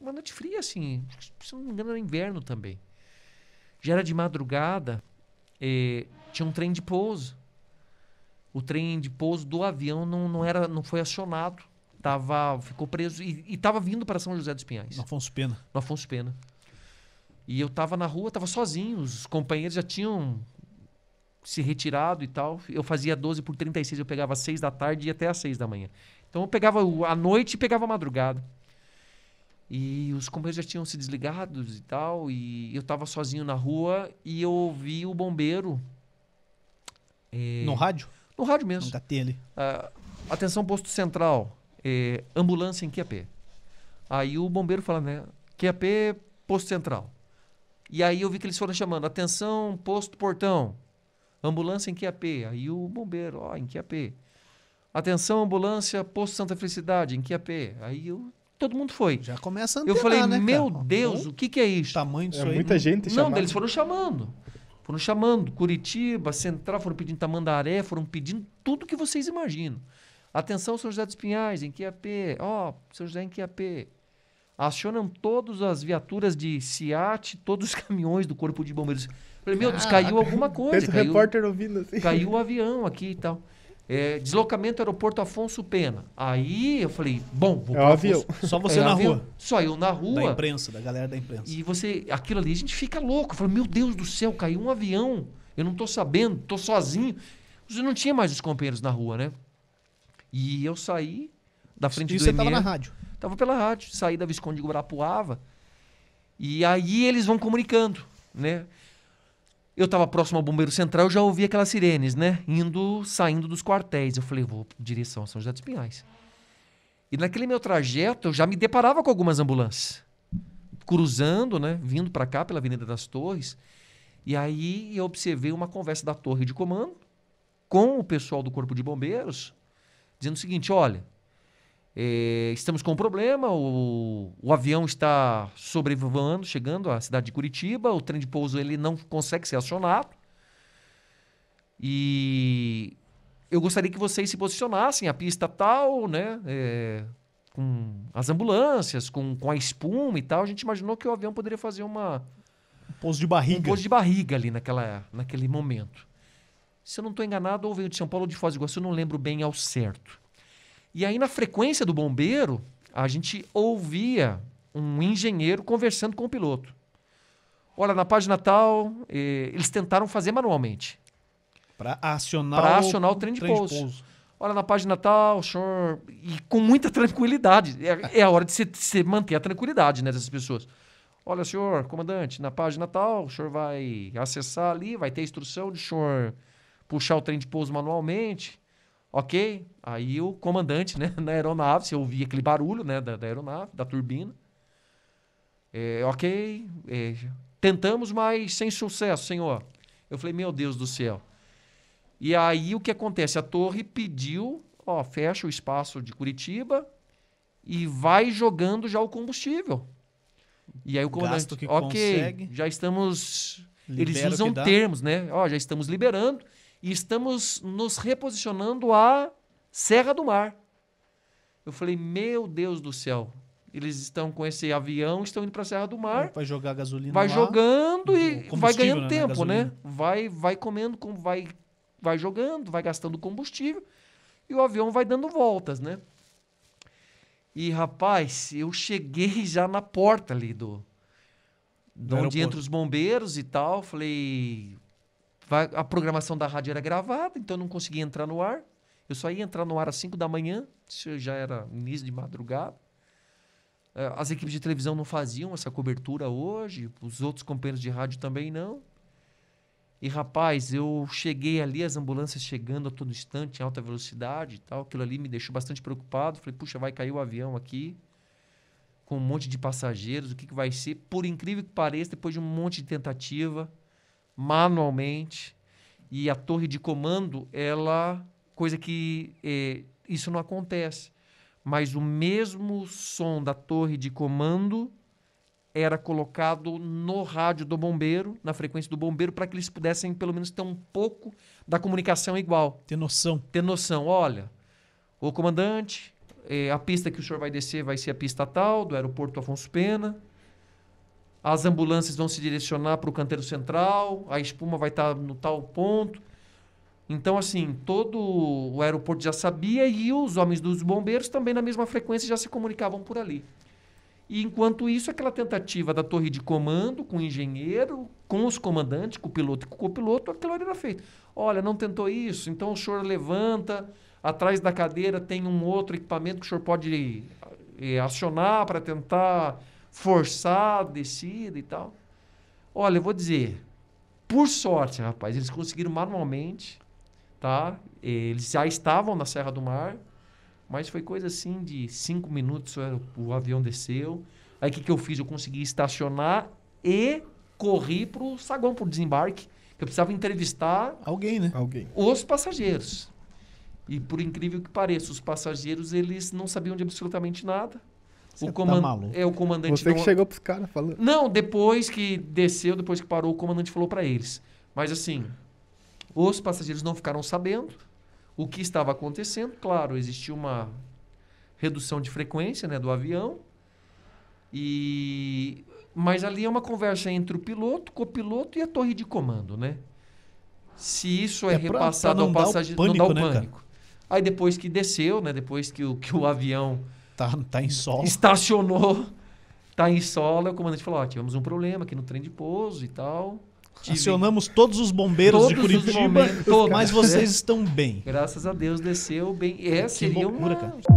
uma noite fria, assim. Se não me engano, era inverno também. Já era de madrugada, é, tinha um trem de pouso. O trem de pouso do avião não, não, era, não foi acionado. Tava, ficou preso e estava vindo para São José dos Pinhais. No Afonso Pena. No Afonso Pena. E eu estava na rua, estava sozinho. Os companheiros já tinham se retirado e tal. Eu fazia 12 por 36, eu pegava às 6 da tarde e ia até às 6 da manhã. Então eu pegava a noite e pegava a madrugada. E os companheiros já tinham se desligado e tal, e eu estava sozinho na rua e eu ouvi o bombeiro. É, no rádio? No rádio mesmo. Da tele. Ah, atenção, posto central. É, ambulância em QAP. Aí o bombeiro fala, né? QAP, posto central. E aí eu vi que eles foram chamando, atenção, posto portão. Ambulância em QAP. Aí o bombeiro, ó, em QAP. Atenção, ambulância, posto Santa Felicidade, em QAP. Aí eu Todo mundo foi. Já começa a antenar, Eu falei, né, meu cara? Deus, o que, que é isso? Tamanho disso é, aí. Muita né? não... gente chamando. Não, eles foram chamando. Foram chamando Curitiba, Central, foram pedindo Tamandaré, foram pedindo tudo que vocês imaginam. Atenção, São José dos Pinhais, em QAP. Ó, oh, São José em QAP. Acionam todas as viaturas de SIAT, todos os caminhões do Corpo de Bombeiros. Falei, meu Deus, ah. caiu alguma coisa. Caiu, repórter ouvindo assim. Caiu o um avião aqui e tal. É, deslocamento aeroporto Afonso Pena. Aí eu falei, bom, vou é avião. Só você é, na avião. rua. Só eu na rua. Da imprensa, da galera da imprensa. E você, aquilo ali, a gente fica louco. falo meu Deus do céu, caiu um avião. Eu não tô sabendo, tô sozinho. Você não tinha mais os companheiros na rua, né? E eu saí da frente e do E você MR, tava na rádio? Tava pela rádio, saí da Visconde de Guarapuava. E aí eles vão comunicando, né? Eu estava próximo ao Bombeiro Central, eu já ouvi aquelas sirenes, né? Indo, saindo dos quartéis. Eu falei, vou em direção a São José dos Pinhais. E naquele meu trajeto, eu já me deparava com algumas ambulâncias. Cruzando, né? Vindo para cá pela Avenida das Torres. E aí eu observei uma conversa da torre de comando com o pessoal do Corpo de Bombeiros, dizendo o seguinte: olha, é, estamos com um problema, o, o avião está sobrevoando, chegando à cidade de Curitiba, o trem de pouso ele não consegue ser acionado. E eu gostaria que vocês se posicionassem, a pista tal, né? É, com as ambulâncias, com, com a espuma e tal. A gente imaginou que o avião poderia fazer uma... Um pouso de barriga. Um pouso de barriga ali naquela, naquele momento. Se eu não estou enganado, ou veio de São Paulo ou de Foz do Iguaçu, não lembro bem ao certo. E aí, na frequência do bombeiro, a gente ouvia um engenheiro conversando com o piloto. Olha, na página tal, eh, eles tentaram fazer manualmente. Para acionar, acionar o, o trem de, pouso. Olha, na página tal, senhor. E com muita tranquilidade. É, é a hora de se, manter a tranquilidade né, dessas pessoas. Olha, senhor, comandante, na página tal, o senhor vai acessar ali, vai ter a instrução de senhor puxar o trem de pouso manualmente. Ok, aí o comandante né, na aeronave, se ouvia aquele barulho né, da, da aeronave, da turbina. É, ok, é, tentamos, mas sem sucesso, senhor. Eu falei, meu Deus do céu. E aí o que acontece? A torre pediu, ó, fecha o espaço de Curitiba e vai jogando já o combustível. E aí o comandante, ok, consegue, já estamos. Eles usam termos, né? Ó, já estamos liberando e estamos nos reposicionando à Serra do Mar. Eu falei, meu Deus do céu. Eles estão com esse avião, estão indo para a Serra do Mar. Vai jogar gasolina. Vai lá, jogando e vai ganhando né, né, tempo, né? Vai, vai comendo, vai, vai jogando, vai gastando combustível e o avião vai dando voltas, né? E rapaz, eu cheguei já na porta ali do, do onde entra os bombeiros e tal. Falei, Vai, a programação da rádio era gravada, então eu não conseguia entrar no ar. Eu só ia entrar no ar às 5 da manhã, isso já era início de madrugada. Eh, as equipes de televisão não faziam essa cobertura hoje, os outros companheiros de rádio também não. E rapaz, eu cheguei ali, as ambulâncias chegando a todo instante, em alta velocidade e tal. Aquilo ali me deixou bastante preocupado. Falei, puxa, vai cair o avião aqui, com um monte de passageiros, o que, que vai ser? Por incrível que pareça, depois de um monte de tentativa, manualmente e a torre de comando ela coisa que é, isso não acontece mas o mesmo som da torre de comando era colocado no rádio do bombeiro, na frequência do bombeiro, para que eles pudessem pelo menos ter um pouco da comunicação igual. Ter noção. Ter noção. Olha, o comandante, é, a pista que o senhor vai descer vai ser a pista tal, do aeroporto Afonso Pena as ambulâncias vão se direcionar para o canteiro central, a espuma vai estar no tal ponto. Então, assim, todo o aeroporto já sabia e os homens dos bombeiros também na mesma frequência já se comunicavam por ali. E enquanto isso, aquela tentativa da torre de comando com o engenheiro, com os comandantes, com o piloto e com o copiloto, aquilo era feito. Olha, não tentou isso, então o senhor levanta, atrás da cadeira tem um outro equipamento que o senhor pode eh, acionar para tentar forçado, descida e tal. Olha, eu vou dizer, por sorte, rapaz, eles conseguiram manualmente, tá? Eles já estavam na Serra do Mar, mas foi coisa assim de cinco minutos, o avião desceu. Aí o que, que eu fiz? Eu consegui estacionar e corri para o saguão, para o desembarque. Que eu precisava entrevistar... Alguém, né? Alguém. Os passageiros. E por incrível que pareça, os passageiros, eles não sabiam de absolutamente nada o comand... tá né? É, o comandante Você não... que chegou pros caras falando. Não, depois que desceu, depois que parou, o comandante falou para eles. Mas assim, os passageiros não ficaram sabendo o que estava acontecendo. Claro, existia uma redução de frequência né, do avião. E mas ali é uma conversa entre o piloto, copiloto e a torre de comando, né? Se isso é, é repassado ao passageiro, não dá o pânico. Né, Aí depois que desceu, né, depois que o, que o avião Tá, tá em solo. Estacionou, tá em solo. O comandante falou: ó, tivemos um problema aqui no trem de pouso e tal. Tive... todos os bombeiros todos de Curitiba, momentos, mas vocês estão bem. Graças a Deus desceu bem. É, seria loucura, uma... cara.